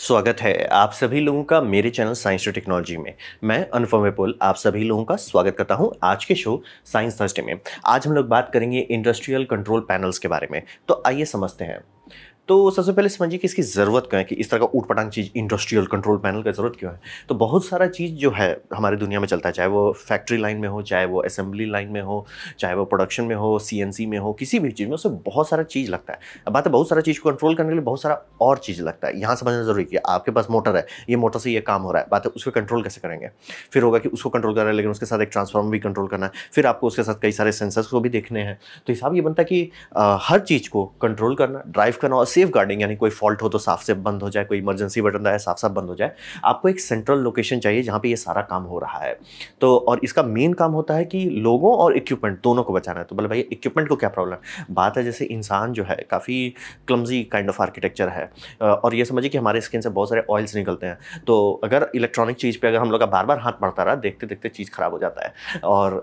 स्वागत है आप सभी लोगों का मेरे चैनल साइंस टू टेक्नोलॉजी में मैं अनुपम विपुल आप सभी लोगों का स्वागत करता हूं आज के शो साइंस थर्सडे में आज हम लोग बात करेंगे इंडस्ट्रियल कंट्रोल पैनल्स के बारे में तो आइए समझते हैं तो सबसे पहले समझिए कि इसकी ज़रूरत क्यों है कि इस तरह का ऊट पटांग चीज़ इंडस्ट्रियल कंट्रोल पैनल का ज़रूरत क्यों है तो बहुत सारा चीज़ जो है हमारी दुनिया में चलता है चाहे वो फैक्ट्री लाइन में हो चाहे वो असेंबली लाइन में हो चाहे वो प्रोडक्शन में हो सी में हो किसी भी चीज़ में उसमें बहुत सारा चीज़ लगता है अब बात है बहुत सारा चीज़ को कंट्रोल करने के लिए बहुत सारा और चीज़ लगता है यहाँ समझना ज़रूरी है आपके पास मोटर है ये मोटर से ये काम हो रहा है बात है उसको कंट्रोल कैसे करेंगे फिर होगा कि उसको कंट्रोल कर रहा है लेकिन उसके साथ एक ट्रांसफार्मर भी कंट्रोल करना है फिर आपको उसके साथ कई सारे सेंसर्स को भी देखने हैं तो हिसाब ये बनता है कि हर चीज़ को कंट्रोल करना ड्राइव करना और सेफ गार्डिंग यानी कोई फॉल्ट हो तो साफ से बंद हो जाए कोई इमरजेंसी बटन आए साफ साफ बंद हो जाए आपको एक सेंट्रल लोकेशन चाहिए जहाँ पे ये सारा काम हो रहा है तो और इसका मेन काम होता है कि लोगों और इक्विपमेंट दोनों को बचाना है तो बोले मतलब भाई इक्विपमेंट को क्या प्रॉब्लम बात है जैसे इंसान जो है काफ़ी क्लमजी काइंड ऑफ आर्किटेक्चर है और ये समझिए कि हमारे स्किन से बहुत सारे ऑयल्स निकलते हैं तो अगर इलेक्ट्रॉनिक चीज़ पर अगर हम लोग का बार बार हाथ पड़ता रहा देखते देखते चीज़ ख़राब हो जाता है और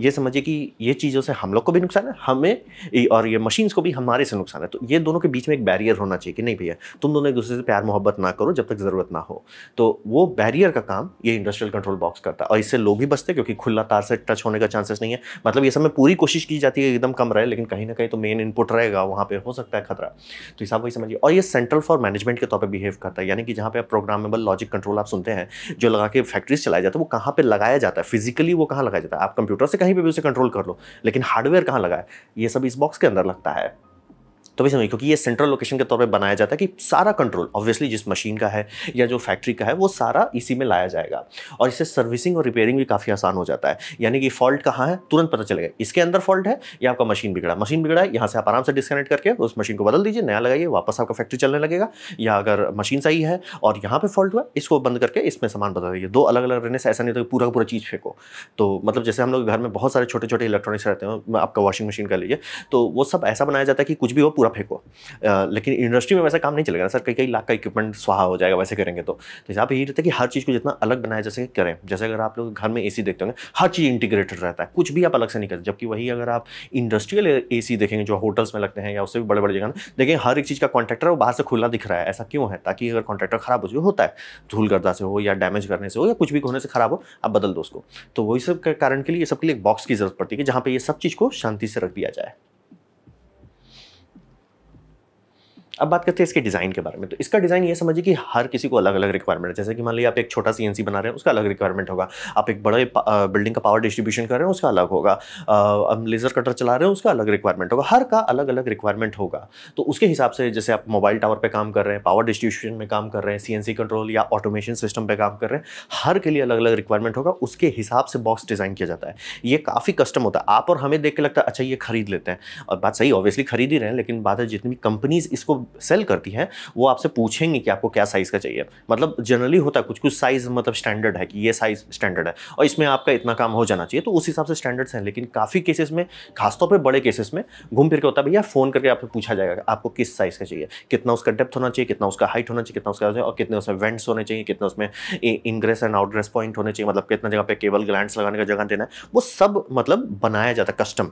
ये समझिए कि ये चीज़ों से हम लोग को भी नुकसान है हमें और ये मशीन्स को भी हमारे से नुकसान है तो ये दोनों के बीच में एक बैरियर होना चाहिए कि नहीं भैया तुम दोनों एक दूसरे से प्यार मोहब्बत ना करो जब तक ज़रूरत ना हो तो वो बैरियर का काम ये इंडस्ट्रियल कंट्रोल बॉक्स करता है और इससे लोग भी बचते क्योंकि खुला तार से टच होने का चांसेस नहीं है मतलब ये सब पूरी कोशिश की जाती है एकदम कम रहे लेकिन कहीं ना कहीं तो मेन इनपुट रहेगा वहाँ पर हो सकता है खतरा तो हिसाब वही समझिए और ये सेंट्रल फॉर मैनेजमेंट के तौर पर बिहेव करता है यानी कि जहाँ पे प्रोग्रामेबल लॉजिक कंट्रोल आप सुनते हैं जो लगा के फैक्ट्रीज चलाया जाता है वो कहाँ पर लगाया जाता है फिजिकली वो कहाँ लगाया जाता है आप कंप्यूटर से कहीं पर भी उसे कंट्रोल कर लो लेकिन हार्डवेयर कहाँ लगा है ये सब इस बॉक्स के अंदर लगता है तो भाई समझिए क्योंकि ये सेंट्रल लोकेशन के तौर पे बनाया जाता है कि सारा कंट्रोल ऑब्वियसली जिस मशीन का है या जो फैक्ट्री का है वो सारा इसी में लाया जाएगा और इससे सर्विसिंग और रिपेयरिंग भी काफ़ी आसान हो जाता है यानी कि फॉल्ट कहाँ है तुरंत पता चलेगा इसके अंदर फॉल्ट है या आपका मशीन बिगड़ा मशीन बिगड़ा है यहाँ से आप आराम से डिस्कनेक्ट करके उस मशीन को बदल दीजिए नया लगाइए वापस आपका फैक्ट्री चलने लगेगा या अगर मशीन सही है और यहाँ पर फॉल्ट हुआ इसको बंद करके इसमें सामान बदल दीजिए दो अलग अलग रहने से ऐसा नहीं होता पूरा पूरा चीज़ फेंको तो मतलब जैसे हम लोग घर में बहुत सारे छोटे छोटे इलेक्ट्रॉनिक्स रहते हैं आपका वॉशिंग मशीन कर लीजिए तो वो सब ऐसा बनाया जाता है कि कुछ भी हो पूरा फेंको लेकिन इंडस्ट्री में वैसा काम नहीं चलेगा ना सर कई कई लाख का इक्विपमेंट स्वाहा हो जाएगा वैसे करेंगे तो, तो यहाँ पर यही रहता है कि हर चीज़ को जितना अलग बनाया जैसे करें जैसे अगर आप लोग घर में ए देखते होंगे हर चीज़ इंटीग्रेटेड रहता है कुछ भी आप अलग से नहीं करते जबकि वही अगर आप इंडस्ट्रियल ए देखेंगे जो होटल्स में लगते हैं या उससे भी बड़े बड़े जगह देखें हर एक चीज़ का कॉन्ट्रैक्टर वो बाहर से खुला दिख रहा है ऐसा क्यों है ताकि अगर कॉन्ट्रैक्टर खराब हो जाए होता है धूल गर्दा से हो या डैमेज करने से हो या कुछ भी होने से खराब हो आप बदल दो उसको तो वही सब कारण के लिए सबके लिए एक बॉक्स की जरूरत पड़ती है कि जहाँ पर ये सब चीज़ को शांति से रख दिया जाए अब बात करते हैं इसके डिज़ाइन के बारे में तो इसका डिज़ाइन ये समझिए कि हर किसी को अलग अलग रिक्वायरमेंट है जैसे कि मान लीजिए आप एक छोटा सी बना रहे हैं उसका अलग रिक्वायरमेंट होगा आप एक बड़े बिल्डिंग का पावर डिस्ट्रीब्यूशन कर रहे हैं उसका अलग होगा हम लेज़र कटर चला रहे हैं उसका अलग रिक्वायरमेंट होगा हर का अलग अलग रिक्वायरमेंट होगा तो उसके हिसाब से जैसे आप मोबाइल टावर पर काम कर रहे हैं पावर डिस्ट्रीब्यूशन में काम कर रहे हैं सी कंट्रोल या ऑटोमेशन सिस्टम पर काम कर रहे हैं हर के लिए अलग अलग रिक्वायरमेंट होगा उसके हिसाब से बॉक्स डिज़ाइन किया जाता है ये काफ़ी कस्टम होता है आप और हमें देख के लगता है अच्छा ये खरीद लेते हैं और बात सही ऑब्वियसली खरीद ही रहे हैं लेकिन बात है जितनी कंपनीज इसको सेल करती हैं वो आपसे पूछेंगे कि आपको क्या साइज़ का चाहिए मतलब जनरली होता है कुछ कुछ साइज़ मतलब स्टैंडर्ड है कि ये साइज़ स्टैंडर्ड है और इसमें आपका इतना काम हो जाना चाहिए तो उस हिसाब से स्टैंडर्ड्स हैं लेकिन काफ़ी केसेस में खासतौर पर बड़े केसेस में घूम फिर के होता है भैया फ़ोन करके आपसे पूछा जाएगा आपको किस साइज़ का चाहिए कितना उसका डेप्थ होना चाहिए कितना उसका हाइट होना चाहिए कितना उसका और कितने उसमें वेंट्स होने चाहिए कितना उसमें इनग्रेस एंड आउटग्रेस पॉइंट होने चाहिए मतलब कितना जगह पर केबल ग्लैंड्स लगाने का जगह देना है वो सब मतलब बनाया जाता है कस्टम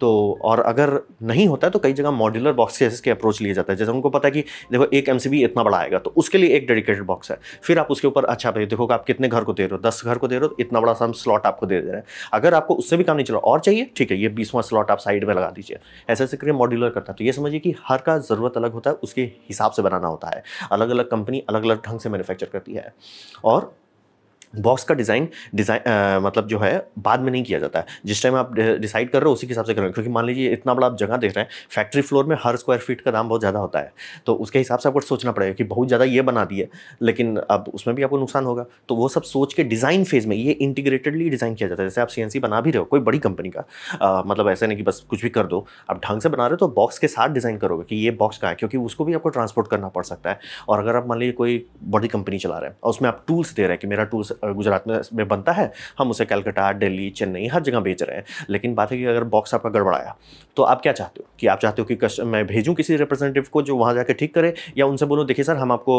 तो और अगर नहीं होता है तो कई जगह मॉड्यूलर बॉक्स के अप्रोच लिया जाता है जैसे जैसे उनको पता है कि देखो एक एम इतना बड़ा आएगा तो उसके लिए एक डेडिकेटेड बॉक्स है फिर आप उसके ऊपर अच्छा भाई देखो आप कितने घर को दे रहे हो दस घर को दे रहे हो तो इतना बड़ा सा हम स्लॉट आपको दे दे रहे हैं अगर आपको उससे भी काम नहीं चला और चाहिए ठीक है ये बीसवां स्लॉट आप साइड में लगा दीजिए ऐसे ऐसे करके मॉड्यूलर करता है तो ये समझिए कि हर का ज़रूरत अलग होता है उसके हिसाब से बनाना होता है अलग अलग कंपनी अलग अलग ढंग से मैन्युफैक्चर करती है और बॉक्स का डिज़ाइन डिज़ाइन मतलब जो है बाद में नहीं किया जाता है जिस टाइम आप डिसाइड कर रहे हो उसी के हिसाब से कर हो क्योंकि मान लीजिए इतना बड़ा आप जगह देख रहे हैं फैक्ट्री फ्लोर में हर स्क्वायर फीट का दाम बहुत ज़्यादा होता है तो उसके हिसाब से आपको सोचना पड़ेगा कि बहुत ज़्यादा ये बना दिए लेकिन अब उसमें भी आपको नुकसान होगा तो वो सब सोच के डिज़ाइन फेज़ में ये इंटीग्रेटेडली डिज़ाइन किया जाता है जैसे आप सी बना भी रहे हो कोई बड़ी कंपनी का मतलब ऐसा नहीं कि बस कुछ भी कर दो आप ढंग से बना रहे हो तो बॉक्स के साथ डिज़ाइन करोगे कि ये बॉक्स का है क्योंकि उसको भी आपको ट्रांसपोर्ट करना पड़ सकता है और अगर आप मान लीजिए कोई बड़ी कंपनी चला रहे हैं और उसमें आप टूल्स दे रहे हैं कि मेरा टूल्स गुजरात में बनता है हम उसे कलकत्ता दिल्ली चेन्नई हर जगह बेच रहे हैं लेकिन बात है कि अगर बॉक्स आपका गड़बड़ाया तो आप क्या चाहते हो कि आप चाहते हो कि कस्ट मैं भेजूँ किसी रिप्रेजेंटेटिव को जो वहाँ जाकर ठीक करे या उनसे बोलूँ देखिए सर हम आपको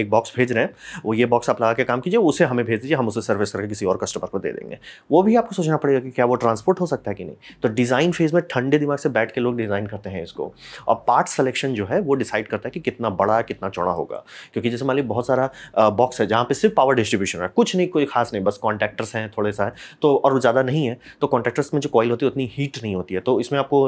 एक बॉक्स भेज रहे हैं वो ये बॉक्स आप लगा के काम कीजिए उसे हमें भेज दीजिए हम उसे सर्विस करके किसी और कस्टमर को दे देंगे वो भी आपको सोचना पड़ेगा कि क्या वो ट्रांसपोर्ट हो सकता है कि नहीं तो डिज़ाइन फेज़ में ठंडे दिमाग से बैठ के लोग डिज़ाइन करते हैं इसको और पार्ट सेलेक्शन जो है वो डिसाइड करता है कि कितना बड़ा कितना चौड़ा होगा क्योंकि जैसे मान ली बहुत सारा बॉक्स है जहाँ पे सिर्फ पावर डिस्ट्रीब्यूशन है कुछ नहीं कोई खास नहीं बस कॉन्टैक्टर्स हैं थोड़े सा है तो और ज़्यादा नहीं है तो कॉन्टैक्टर्स में जो कॉयल होती है उतनी हीट नहीं होती है तो इसमें आपको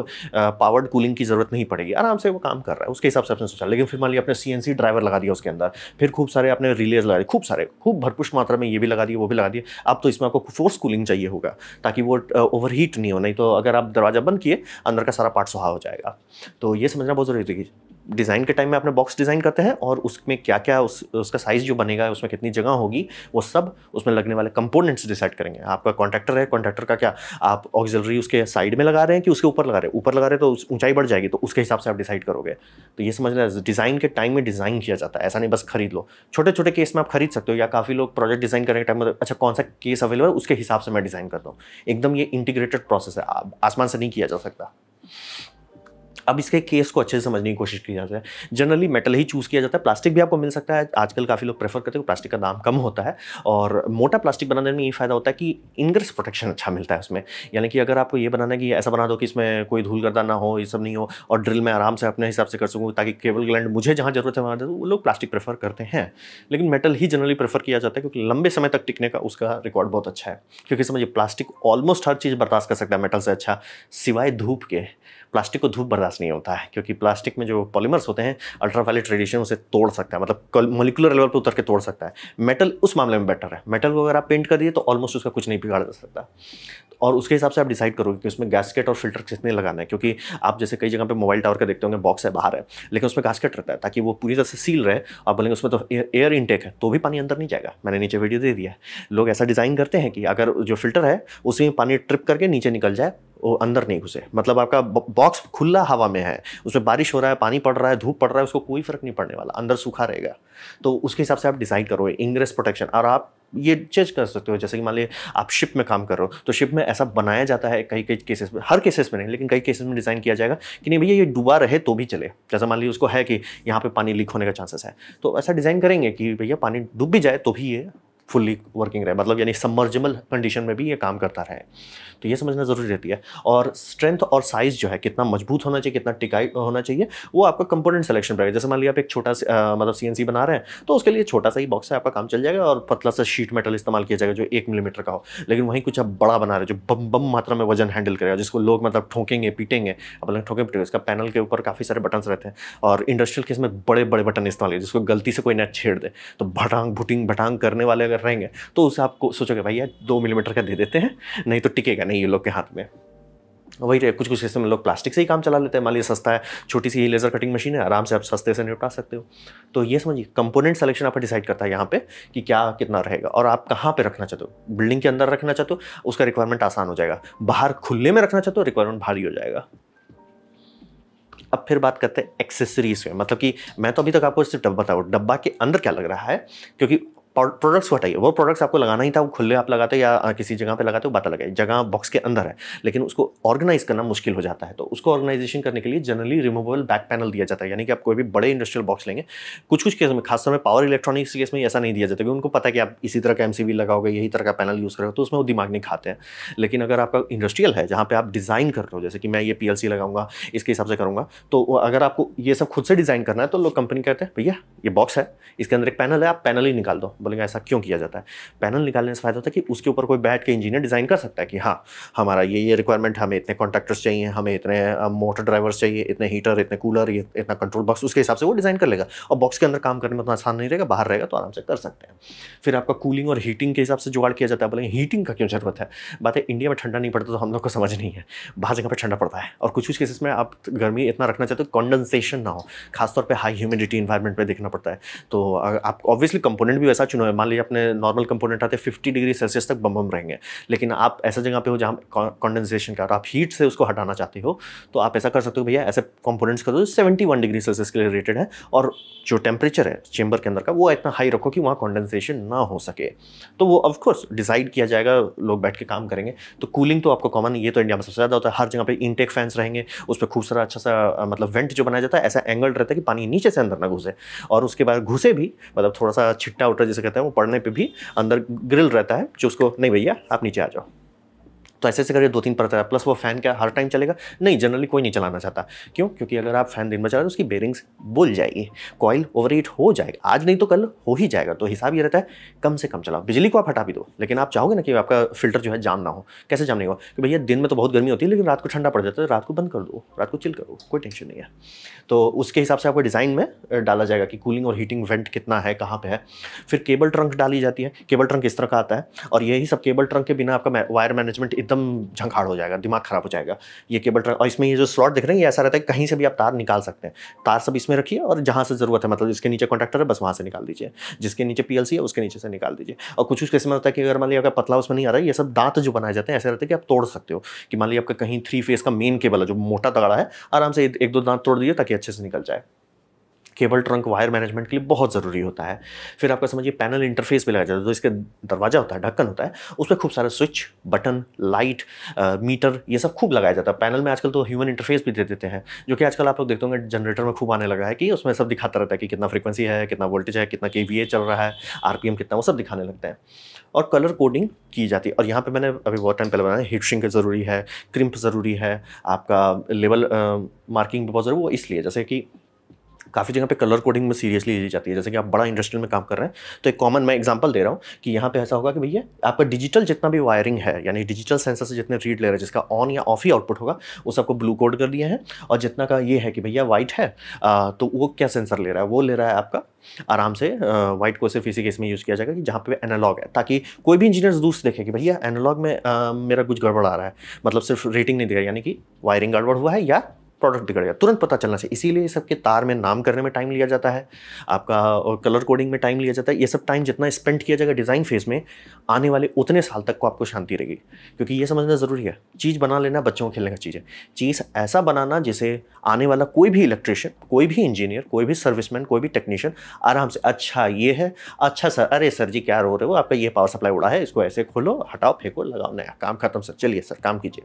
पावर्ड कूलिंग की ज़रूरत नहीं पड़ेगी आराम से वो काम कर रहा है उसके हिसाब से आपने सोचा लेकिन फिर मान लिया अपने सी ड्राइवर लगा दिया उसके अंदर फिर खूब सारे आपने रिलेज लगा दिए खूब सारे खूब भरपूर मात्रा में ये भी लगा दिए वो भी लगा दिए अब तो इसमें आपको फोर्स कूलिंग चाहिए होगा ताकि वो ओवर हीट नहीं हो नहीं तो अगर आप दरवाज़ा बंद किए अंदर का सारा पार्ट सुहा हो जाएगा तो ये समझना बहुत ज़रूरी है डिज़ाइन के टाइम में अपना बॉक्स डिज़ाइन करते हैं और उसमें क्या क्या उस उसका साइज़ जो बनेगा उसमें कितनी जगह होगी वो सब उसमें लगने वाले कंपोनेंट्स डिसाइड करेंगे आपका कॉन्ट्रैक्टर है कॉन्ट्रैक्टर का क्या आप ऑक्जलरी उसके साइड में लगा रहे हैं कि उसके ऊपर लगा रहे हैं ऊपर लगा रहे हैं तो ऊंचाई बढ़ जाएगी तो उसके हिसाब से आप डिसाइड करोगे तो ये समझ लें डिज़ाइन के टाइम में डिज़ाइन किया जाता है ऐसा नहीं बस खरीद लो छोटे छोटे केस में आप खरीद सकते हो या काफ़ी लोग प्रोजेक्ट डिज़ाइन करने के टाइम में अच्छा कौन सा केस अवेलेबल है उसके हिसाब से मैं डिज़ाइन करता हूँ एकदम ये इंटीग्रेटेड प्रोसेस है आसमान से नहीं किया जा सकता अब इसके केस को अच्छे से समझने की कोशिश की जाती है जनरली मेटल ही चूज़ किया जाता है प्लास्टिक भी आपको मिल सकता है आजकल काफ़ी लोग प्रेफर करते हैं प्लास्टिक का दाम कम होता है और मोटा प्लास्टिक बनाने में ये फ़ायदा होता है कि इंग्रेस प्रोटेक्शन अच्छा मिलता है उसमें यानी कि अगर आपको ये बनाना है कि ऐसा बना दो कि इसमें कोई धूल गर्दा ना हो ये सब नहीं हो और ड्रिल में आराम से अपने हिसाब से कर सकूँ ताकि केबल ग्लैंड मुझे जहाँ ज़रूरत है वहाँ वो लोग प्लास्टिक प्रेफर करते हैं लेकिन मेटल ही जनरली प्रेफर किया जाता है क्योंकि लंबे समय तक टिकने का उसका रिकॉर्ड बहुत अच्छा है क्योंकि समझिए प्लास्टिक ऑलमोस्ट हर चीज़ बर्दाश्त कर सकता है मेटल से अच्छा सिवाय धूप के प्लास्टिक को धूप बर्दाश्त नहीं होता है क्योंकि प्लास्टिक में जो पॉलीमर्स होते हैं अल्ट्रावायलेट रेडिएशन उसे तोड़ सकता है मतलब मोलिकुलर लेवल पर उतर के तोड़ सकता है मेटल उस मामले में बेटर है मेटल को अगर आप पेंट कर दिए तो ऑलमोस्ट उसका कुछ नहीं बिगाड़ सकता और उसके हिसाब से आप डिसाइड करोगे कि उसमें गैसकेट और फिल्टर कितने लगाना है क्योंकि आप जैसे कई जगह पर मोबाइल टावर का देखते होंगे बॉक्स है बाहर है लेकिन उसमें गैसकेट रहता है ताकि वो पूरी तरह से सील रहे और बोलेंगे उसमें तो एयर इनटेक है तो भी पानी अंदर नहीं जाएगा मैंने नीचे वीडियो दे दिया लोग ऐसा डिज़ाइन करते हैं कि अगर जो फिल्टर है उसी में पानी ट्रिप करके नीचे निकल जाए अंदर नहीं घुसे मतलब आपका बॉक्स खुला हवा में है उसमें बारिश हो रहा है पानी पड़ रहा है धूप पड़ रहा है उसको कोई फर्क नहीं पड़ने वाला अंदर सूखा रहेगा तो उसके हिसाब से आप डिसाइड करो इंग्रेस प्रोटेक्शन और आप ये चेंज कर सकते हो जैसे कि मान लीजिए आप शिप में काम कर रहे हो तो शिप में ऐसा बनाया जाता है कई कई केसेस में हर केसेस में नहीं लेकिन कई केसेस में डिज़ाइन किया जाएगा कि नहीं भैया ये डूबा रहे तो भी चले जैसा मान लीजिए उसको है कि यहाँ पे पानी लीक होने का चांसेस है तो ऐसा डिज़ाइन करेंगे कि भैया पानी डूब भी जाए तो भी ये फुल्ली वर्किंग रहे मतलब यानी सबमर्जिबल कंडीशन में भी ये काम करता रहे तो ये समझना ज़रूरी रहती है और स्ट्रेंथ और साइज़ जो है कितना मजबूत होना चाहिए कितना टिकाई होना चाहिए वो आपका कंपोनेंट सिलेक्शन पर जैसे मान लिया आप एक छोटा सा मतलब सी बना रहे हैं तो उसके लिए छोटा सा ही बॉक्स है आपका काम चल जाएगा और पतला सा शीट मेटल इस्तेमाल किया जाएगा जो एक मिलीमीटर का हो लेकिन वहीं कुछ आप बड़ा बना रहे जो बम बम मात्रा में वजन हैंडल करेगा जिसको लोग मतलब ठोकेंगे पीटेंगे अपने ठोकेंगे पीटेंगे उसका पैनल के ऊपर काफ़ी सारे बटन्स रहते हैं और इंडस्ट्रियल केस में बड़े बड़े बटन इस्तेमाल जिसको गलती से कोई नेट छेड़ दे तो भटांग भुटिंग भटांग करने वाले अगर रहेंगे तो उसे आपको सोचोगे भाई यार दो मिलीमीटर का दे देते हैं नहीं तो टिकेगा नहीं ये लोग के हाथ में वही रहे तो, कुछ कुछ हिस्से में लोग प्लास्टिक से ही काम चला लेते हैं मान लीजिए सस्ता है छोटी सी लेज़र कटिंग मशीन है आराम से आप सस्ते से निपटा सकते हो तो ये समझिए कंपोनेंट सिलेक्शन आप डिसाइड करता है यहाँ पे कि क्या कितना रहेगा और आप कहाँ पे रखना चाहते हो बिल्डिंग के अंदर रखना चाहते हो उसका रिक्वायरमेंट आसान हो जाएगा बाहर खुले में रखना चाहते हो रिक्वायरमेंट भारी हो जाएगा अब फिर बात करते हैं एक्सेसरीज में मतलब कि मैं तो अभी तक आपको सिर्फ डब्बा बताऊँ डब्बा के अंदर क्या लग रहा है क्योंकि प्रोडक्ट्स को हटाइए वो प्रोडक्ट्स आपको लगाना ही था वो खुले आप लगाते या किसी जगह पे लगाते हो बात लगाए जगह बॉक्स के अंदर है लेकिन उसको ऑर्गेनाइज करना मुश्किल हो जाता है तो उसको ऑर्गेनाइजेशन करने के लिए जनरली रिमूवेबल बैक पैनल दिया जाता है यानी कि आप कोई भी बड़े इंडस्ट्रियल बॉक्स लेंगे कुछ कुछ केस में खासतौर में पावर इलेक्ट्रॉनिक्स केस में ऐसा नहीं दिया जाता क्योंकि उनको पता है कि आप इसी तरह का एम लगाओगे यही तरह का पैनल यूज़ करोगे तो उसमें वो दिमाग नहीं खाते हैं लेकिन अगर आपका इंडस्ट्रियल है जहाँ पर आप डिज़ाइन कर रहे हो जैसे कि मैं ये पी लगाऊंगा इसके हिसाब से करूँगा तो अगर आपको ये सब खुद से डिज़ाइन करना है तो लोग कंपनी कहते हैं भैया ये बॉक्स है इसके अंदर एक पैनल है आप पैनल ही निकाल दो बोलेंगे ऐसा क्यों किया जाता है पैनल निकालने से फ़ायदा होता है कि उसके ऊपर कोई बैठ के इंजीनियर डिज़ाइन कर सकता है कि हाँ हमारा ये ये रिक्वायरमेंट हमें इतने कॉन्ट्रैक्टर्स चाहिए हमें इतने मोटर ड्राइवर्स चाहिए इतने हीटर इतने कूलर इतना कंट्रोल बॉक्स उसके हिसाब से वो डिज़ाइन कर लेगा और बॉक्स के अंदर काम करने में उतना आसान नहीं रहेगा बाहर रहेगा तो आराम से कर सकते हैं फिर आपका कूलिंग और हीटिंग के हिसाब से जुगाड़ किया जाता है बोलेंगे हीटिंग का क्यों ज़रूरत है बात है इंडिया में ठंडा नहीं पड़ता तो हम लोग को समझ नहीं है बाहर जगह पर ठंडा पड़ता है और कुछ कुछ केसेस में आप गर्मी इतना रखना चाहते हो कॉन्डेंसेशन तो ना हो खासतौर पर हाई ह्यूमिडिटी इन्वायरमेंट में देखना पड़ता है तो आप ऑब्वियसली कंपोनेंट भी वैसा चुनाव है मान लीजिए अपने नॉर्मल कंपोनेंट आते फिफ्टी डिग्री सेल्सियस तक बम बम रहेंगे लेकिन आप ऐसा जगह पे हो जहाँ कंडेंसेशन का आप हीट से उसको हटाना चाहते हो तो आप ऐसा कर सकते हो भैया ऐसे कंपोनेंट्स का जो सेवेंटी वन डिग्री सेल्सियस के लिए है और जो टेम्परेचर है चेंबर के अंदर का वो इतना हाई रखो कि वहाँ कॉन्डेंसेशन ना हो सके तो वो ऑफकोर्स डिसाइड किया जाएगा लोग बैठ के काम करेंगे तो कूलिंग तो आपको कॉमन ये तो इंडिया में सबसे ज़्यादा होता है हर जगह पर इनटेक फैंस रहेंगे उस पर खूब सारा अच्छा सा मतलब वेंट जो बनाया जाता है ऐसा एंगल रहता है कि पानी नीचे से अंदर ना घुसे और उसके बाद घुसे भी मतलब थोड़ा सा छिट्टा उठा जैसे जिसे कहते हैं वो पढ़ने पर भी अंदर ग्रिल रहता है जो उसको नहीं भैया आप नीचे आ जाओ तो ऐसे ऐसे करके दो तीन परत प्लस वो फ़ैन क्या हर टाइम चलेगा नहीं जनरली कोई नहीं चलाना चाहता क्यों क्योंकि अगर आप फ़ैन दिन में चला उसकी बेरिंग्स बुल जाएगी कॉयल ओवर हो जाएगा आज नहीं तो कल हो ही जाएगा तो हिसाब ये रहता है कम से कम चलाओ बिजली को आप हटा भी दो लेकिन आप चाहोगे ना कि आपका फिल्टर जो है जाम ना हो कैसे जाम नहीं हो कि भैया दिन में तो बहुत गर्मी होती है लेकिन रात को ठंडा पड़ जाता है तो रात को बंद कर दो रात को चिल करो कोई टेंशन नहीं है तो उसके हिसाब से आपको डिज़ाइन में डाला जाएगा कि कूलिंग और हीटिंग वेंट कितना है कहाँ पे है फिर केबल ट्रंक डाली जाती है केबल ट्रंक इस तरह का आता है और यही सब केबल ट्रंक के बिना आपका वायर मैनेजमेंट इतना एकदम झंखाड़ हो जाएगा दिमाग खराब हो जाएगा ये केबल ट्रंक और इसमें ये जो स्लॉट दिख रहे हैं ये ऐसा रहता है कहीं से भी आप तार निकाल सकते हैं तार सब इसमें रखिए और जहाँ से ज़रूरत है मतलब जिसके नीचे कॉन्ट्रैक्टर है बस वहाँ से निकाल दीजिए जिसके नीचे पी है उसके नीचे से निकाल दीजिए और कुछ कुछ किस्म होता है कि अगर मान लिया आपका पतला उसमें नहीं आ रहा है ये सब दांत जो बनाए जाते हैं ऐसे रहते हैं कि आप तोड़ सकते हो कि मान लिया आपका कहीं थ्री फेस का मेन केबल है जो मोटा तगड़ा है आराम से एक दो दांत तोड़ दीजिए ताकि अच्छे से निकल जाए केबल ट्रंक वायर मैनेजमेंट के लिए बहुत ज़रूरी होता है फिर आपका समझिए पैनल इंटरफेस भी लगाया जाता है जो इसका दरवाज़ा होता है ढक्कन होता है उस पर खूब सारे स्विच बटन लाइट आ, मीटर ये सब खूब लगाया जाता है पैनल में आजकल तो ह्यूमन इंटरफेस भी दे देते हैं जो कि आजकल आप लोग देखते होंगे जनरेटर में खूब आने लगा है कि उसमें सब दिखाता रहता है कि कितना फ्रिक्वेंसी है कितना वोल्टेज है कितना के चल रहा है आर कितना वो सब दिखाने लगते हैं और कलर कोडिंग की जाती है और यहाँ पे मैंने अभी बहुत टाइम पहले बनाया हीट श्रिंक ज़रूरी है क्रिम्प ज़रूरी है आपका लेवल मार्किंग भी बहुत ज़रूरी वो इसलिए जैसे कि काफ़ी जगह पे कलर कोडिंग में सीरियसली ली जाती है जैसे कि आप बड़ा इंडस्ट्रियल में काम कर रहे हैं तो एक कॉमन मैं एग्जांपल दे रहा हूँ कि यहाँ पे ऐसा होगा कि भैया आपका डिजिटल जितना भी वायरिंग है यानी डिजिटल सेंसर से जितने रीड ले रहे हैं जिसका ऑन या ऑफ ही आउटपुट होगा वो सबको ब्लू कोड कर दिया है और जितना का ये है कि भैया वाइट है आ, तो वो क्या सेंसर ले रहा है वो ले रहा है आपका आराम से वाइट को सिर्फ इसी केस में यूज़ किया जाएगा कि जहाँ पे एनालॉग है ताकि कोई भी इंजीनियर दूर देखे कि भैया एनालॉग में आ, मेरा कुछ गड़बड़ आ रहा है मतलब सिर्फ रेटिंग नहीं दे रहा यानी कि वायरिंग गड़बड़ हुआ है या प्रोडक्ट गया तुरंत पता चलना चाहिए इसीलिए सबके तार में नाम करने में टाइम लिया जाता है आपका और कलर कोडिंग में टाइम लिया जाता है ये सब टाइम जितना स्पेंड किया जाएगा डिज़ाइन फेज़ में आने वाले उतने साल तक को आपको शांति रहेगी क्योंकि ये समझना ज़रूरी है चीज़ बना लेना बच्चों को खेलने का चीज़ है चीज़ ऐसा बनाना जिसे आने वाला कोई भी इलेक्ट्रिशियन कोई भी इंजीनियर कोई भी सर्विसमैन कोई भी टेक्नीशियन आराम से अच्छा ये है अच्छा सर अरे सर जी क्या रो रहे हो आपका ये पावर सप्लाई उड़ा है इसको ऐसे खोलो हटाओ फेंको लगाओ नया काम खत्म सर चलिए सर काम कीजिए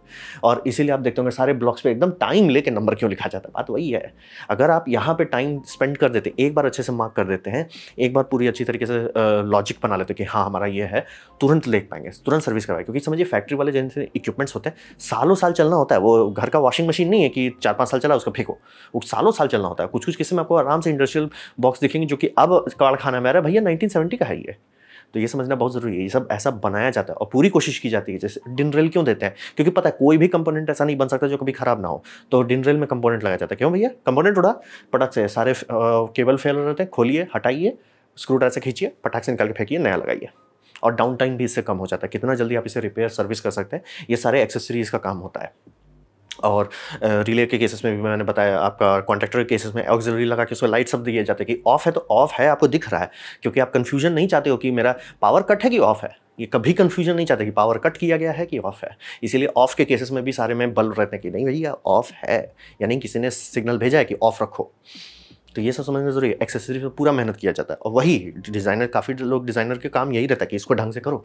और इसीलिए आप देखते होंगे सारे ब्लॉक्स पर एकदम टाइम लेके नंबर नंबर क्यों लिखा जाता बात वही है अगर आप यहाँ पे टाइम स्पेंड कर देते एक बार अच्छे से मार्क कर देते हैं एक बार पूरी अच्छी तरीके से लॉजिक बना लेते कि हाँ हमारा ये है तुरंत ले पाएंगे तुरंत सर्विस करवाए क्योंकि समझिए फैक्ट्री वाले जैसे इक्विपमेंट्स होते हैं सालों साल चलना होता है वो घर का वॉशिंग मशीन नहीं है कि चार पाँच साल चला उसका फेंको वो सालों साल चलना होता है कुछ कुछ किस्म में आपको आराम से इंडस्ट्रियल बॉक्स दिखेंगे जो कि अब कारखाना में आ रहा है भैया नाइनटीन का है ये तो ये समझना बहुत ज़रूरी है ये सब ऐसा बनाया जाता है और पूरी कोशिश की जाती है जैसे डिनरेल क्यों देते हैं क्योंकि पता है कोई भी कंपोनेंट ऐसा नहीं बन सकता जो कभी खराब ना हो तो डिनरेल में कंपोनेंट लगाया जाता है क्यों भैया कंपोनेंट उड़ा पटक से सारे केबल फेल हो रहे थे खोलिए हटाइए स्क्रू ड्राइवर से खींचिए पटाख से निकाल के फेंकिए नया लगाइए और डाउन टाइम भी इससे कम हो जाता है कितना जल्दी आप इसे रिपेयर सर्विस कर सकते हैं ये सारे एक्सेसरीज का काम होता है और रिले के केसेस में भी मैंने बताया आपका कॉन्ट्रैक्टर के केसेस में ऑक्सिलरी लगा के उसमें लाइट सब दिए जाते हैं कि ऑफ है तो ऑफ है आपको दिख रहा है क्योंकि आप कन्फ्यूजन नहीं चाहते हो कि मेरा पावर कट है कि ऑफ है ये कभी कन्फ्यूजन नहीं चाहते कि पावर कट किया गया है कि ऑफ है इसीलिए ऑफ के केसेस में भी सारे में बल्ब रहते हैं कि नहीं भैया ऑफ है यानी किसी ने सिग्नल भेजा है कि ऑफ रखो तो ये सब समझना जरूरी है एक्सेसरी पर पूरा मेहनत किया जाता है और वही डिज़ाइनर काफ़ी लोग डिज़ाइनर के काम यही रहता है कि इसको ढंग से करो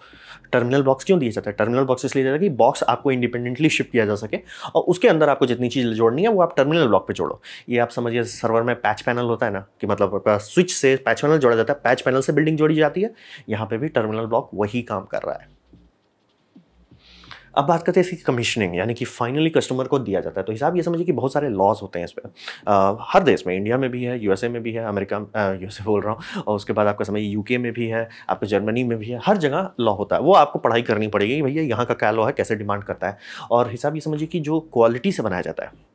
टर्मिनल बॉक्स क्यों दिया जाता है टर्मिनल बॉक्स इसलिए जाता है कि बॉक्स आपको इंडिपेंडेंटली शिफ्ट किया जा सके और उसके अंदर आपको जितनी चीज़ जोड़नी है वो आप टर्मिनल ब्लॉक पर जोड़ो ये आप समझिए सर्वर में पैच पैनल होता है ना कि मतलब स्विच से पैच पैनल जोड़ा जाता है पैच पैनल से बिल्डिंग जोड़ी जाती है यहाँ पर भी टर्मिनल ब्लॉक वही काम कर रहा है अब बात करते हैं इसकी कमीशनिंग यानी कि फाइनली कस्टमर को दिया जाता है तो हिसाब ये समझिए कि बहुत सारे लॉज होते हैं इस पर हर देश में इंडिया में भी है यूएसए में भी है अमेरिका यूएसए बोल रहा हूँ और उसके बाद आपका समझिए यूके में भी है आपके जर्मनी में भी है हर जगह लॉ होता है वो आपको पढ़ाई करनी पड़ेगी भैया यहाँ का क्या लॉ है कैसे डिमांड करता है और हिसाब ये समझिए कि जो क्वालिटी से बनाया जाता है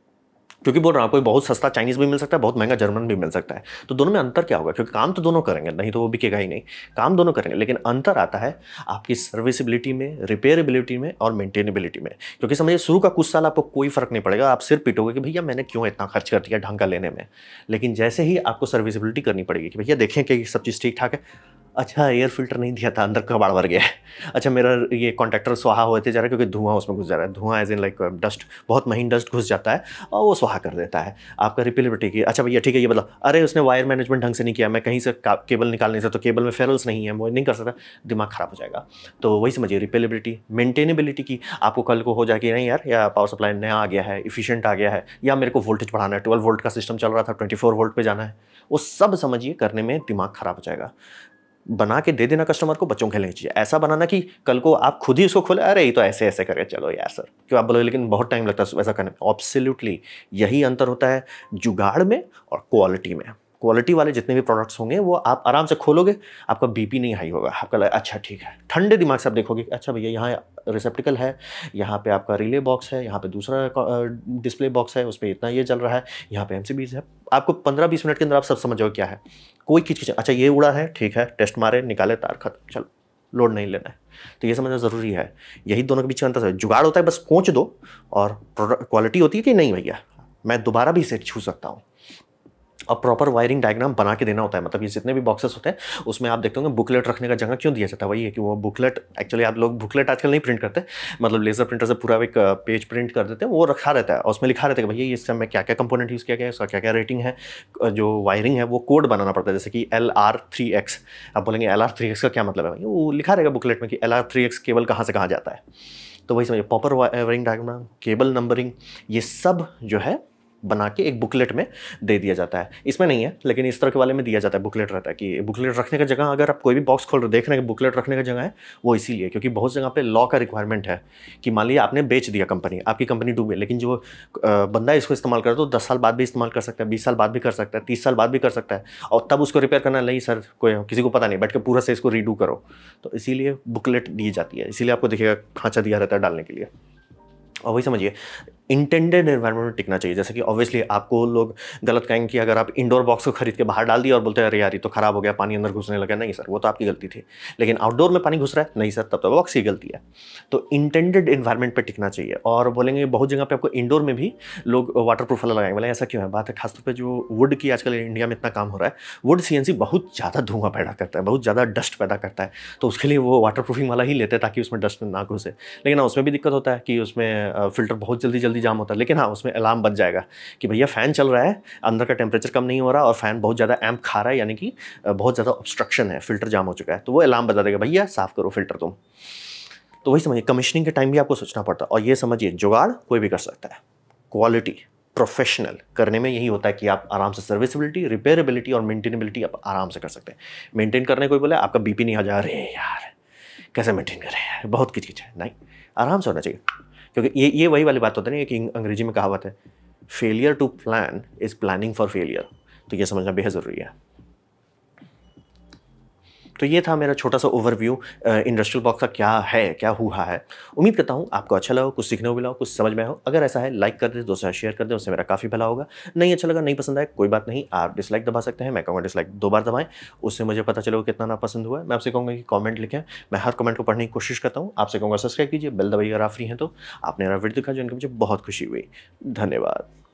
क्योंकि बोल रहा हूँ कोई बहुत सस्ता चाइनीज़ भी मिल सकता है बहुत महंगा जर्मन भी मिल सकता है तो दोनों में अंतर क्या होगा क्योंकि काम तो दोनों करेंगे नहीं तो वो बिकेगा ही नहीं काम दोनों करेंगे लेकिन अंतर आता है आपकी सर्विसबिलिटी में रिपेयरबिलिटी में और मेंटेनेबिलिटी में क्योंकि समझिए शुरू का कुछ साल आपको कोई फ़र्क नहीं पड़ेगा आप सिर्फ पीटोगे कि भैया मैंने क्यों इतना खर्च कर दिया ढंग का लेने में लेकिन जैसे ही आपको सर्विसबिलिटी करनी पड़ेगी कि भैया देखें कि सब चीज़ ठीक ठाक है अच्छा एयर फिल्टर नहीं दिया था अंदर कबाड़ भर गया अच्छा मेरा ये कॉन्ट्रैक्टर सुहा हुए थे जरा क्योंकि धुआं उसमें घुस जा रहा है धुआं एज इन लाइक डस्ट बहुत महीन डस्ट घुस जाता है और वो सुहा कर देता है आपका रिपेलेबिलिटी की अच्छा भैया ठीक है ये बताओ अरे उसने वायर मैनेजमेंट ढंग से नहीं किया मैं कहीं से केबल निकाल नहीं सकता तो केबल में फेरल्स नहीं है वो नहीं कर सकता दिमाग ख़राब हो जाएगा तो वही समझिए रिपेलेबिलिटी मेंटेनेबिलिटी की आपको कल को हो जाएगी नहीं यार या पावर सप्लाई नया आ गया है इफिशियंट आ गया है या मेरे को वोल्टेज बढ़ाना है ट्वेल्व वोल्ट का सिस्टम चल रहा था ट्वेंटी फोर वोल्ट पर जाना है वो सब समझिए करने में दिमाग ख़राब हो जाएगा बना के दे देना कस्टमर को बच्चों खेलने चाहिए ऐसा बनाना कि कल को आप खुद ही उसको खोले अरे ये तो ऐसे ऐसे करके चलो यार सर क्यों आप बोलो लेकिन बहुत टाइम लगता है वैसा करने में ऑब्सोल्युटली यही अंतर होता है जुगाड़ में और क्वालिटी में क्वालिटी वाले जितने भी प्रोडक्ट्स होंगे वो आप आराम से खोलोगे आपका बीपी नहीं हाई होगा आपका अच्छा ठीक है ठंडे दिमाग से आप देखोगे अच्छा भैया यहाँ रिसेप्टिकल है यहाँ पे आपका रिले बॉक्स है यहाँ पे दूसरा डिस्प्ले बॉक्स है उस पर इतना ये चल रहा है यहाँ पे एम है आपको पंद्रह बीस मिनट के अंदर आप सब समझोगे क्या है कोई खींच अच्छा ये उड़ा है ठीक है टेस्ट मारे निकाले तार खत्म चलो लोड नहीं लेना है तो ये समझना ज़रूरी है यही दोनों के बीच अंतर है जुगाड़ होता है बस कोच दो और प्रोडक्ट क्वालिटी होती है कि नहीं भैया मैं दोबारा भी इसे छू सकता हूँ और प्रॉपर वायरिंग डायग्राम बना के देना होता है मतलब ये जितने भी बॉक्सेस होते हैं उसमें आप देखते होंगे बुकलेट रखने का जगह क्यों दिया जाता है वही है कि वो बुकलेट एक्चुअली आप लोग बुकलेट आजकल नहीं प्रिंट करते मतलब लेजर प्रिंटर से पूरा एक पेज प्रिंट कर देते हैं वो रखा रहता है और उसमें लिखा रहता है कि भैया इस समय क्या क्या कंपोनेंट यूज़ किया गया है उसका क्या क्या रेटिंग है जो वायरिंग है वो कोड बनाना पड़ता है जैसे कि एल आर थ्री एक्स आप बोलेंगे एल आर थ्री एक्स का क्या मतलब है वो लिखा रहेगा बुकलेट में कि L R three X cable कहाँ से कहाँ जाता है तो वही समझिए proper wiring diagram cable numbering ये सब जो है बना के एक बुकलेट में दे दिया जाता है इसमें नहीं है लेकिन इस तरह के वाले में दिया जाता है बुकलेट रहता है कि बुकलेट रखने का जगह अगर आप कोई भी बॉक्स खोल रहे देख रहे हैं बुकलेट रखने का जगह है वो इसीलिए क्योंकि बहुत जगह पे लॉ का रिक्वायरमेंट है कि मान लीजिए आपने बेच दिया कंपनी आपकी कंपनी डूबे लेकिन जो बंदा इसको इस्तेमाल करता तो दस साल बाद भी इस्तेमाल कर सकता है बीस साल बाद भी कर सकता है तीस साल बाद भी कर सकता है और तब उसको रिपेयर करना नहीं सर कोई किसी को पता नहीं बैठ के पूरा से इसको रीडू करो तो इसीलिए बुकलेट दी जाती है इसीलिए आपको देखिएगा खाँचा दिया रहता है डालने के लिए और वही समझिए इंटेंडेड एनवायरनमेंट में टिकना चाहिए जैसे कि ऑब्वियसली आपको लोग गलत कहेंगे कि अगर आप इंडोर बॉक्स को खरीद के बाहर डाल दिए और बोलते हैं अरे यार ये तो खराब हो गया पानी अंदर घुसने लगा नहीं सर वो तो आपकी गलती थी लेकिन आउटडोर में पानी घुस रहा है नहीं सर तब तो बॉक्स की गलती है तो इंटेंडेड इन्वायरमेंट पर टिकना चाहिए और बोलेंगे बहुत जगह पर आपको इंडोर में भी लोग वाटर प्रूफ वाला लगाएंगे बोले ऐसा क्यों है बात है खासतौर पर जो वुड की आजकल इंडिया में इतना काम हो रहा है वुड सी बहुत ज़्यादा धुआं पैदा करता है बहुत ज़्यादा डस्ट पैदा करता है तो उसके लिए वो वाटर प्रूफिंग वाला ही लेते हैं ताकि उसमें डस्ट ना घुसे लेकिन हाँ, उसमें भी दिक्कत होता है कि उसमें फिल्टर बहुत जल्दी जल्दी जल्दी जाम होता है लेकिन हाँ उसमें अलार्म बच जाएगा कि भैया फ़ैन चल रहा है अंदर का टेम्परेचर कम नहीं हो रहा और फ़ैन बहुत ज़्यादा एम्प खा रहा है यानी कि बहुत ज़्यादा ऑब्स्ट्रक्शन है फिल्टर जाम हो चुका है तो वो अलार्म बता देगा भैया साफ़ करो फिल्टर तुम तो वही समझिए कमिश्निंग के टाइम भी आपको सोचना पड़ता है और ये समझिए जुगाड़ कोई भी कर सकता है क्वालिटी प्रोफेशनल करने में यही होता है कि आप आराम से सर्विसबिलिटी रिपेयरेबिलिटी और मेंटेनेबिलिटी आप आराम से कर सकते हैं मेंटेन करने कोई बोले आपका बीपी नहीं आ जा रहे यार कैसे मेंटेन करें यार बहुत किचकिच है नहीं आराम से होना चाहिए क्योंकि ये ये वही वाली बात होती है ना कि अंग्रेजी में कहावत है failure to plan is planning for failure तो ये समझना बेहद ज़रूरी है तो ये था मेरा छोटा सा ओवरव्यू इंडस्ट्रियल बॉक्स का क्या है क्या हुआ है उम्मीद करता हूँ आपको अच्छा लगा कुछ सीखने को मिला हो कुछ समझ में हो अगर ऐसा है लाइक कर दे दोस्तों शेयर कर दें उससे मेरा काफ़ी भला होगा नहीं अच्छा लगा नहीं पसंद आया कोई बात नहीं आप डिसलाइक दबा सकते हैं मैं कहूँगा डिसलाइक दो बार दबाएँ उससे मुझे पता चलेगा कितना ना पसंद हुआ है मैं आपसे कहूँगा कि कॉमेंट लिखें मैं हर कमेंट को पढ़ने की कोशिश करता हूँ आपसे कहूँगा सब्सक्राइब कीजिए बेल दबाइए अगर आप फ्री हैं तो आपने मेरा वीडियो दिखा जो इनकी मुझे बहुत खुशी हुई धन्यवाद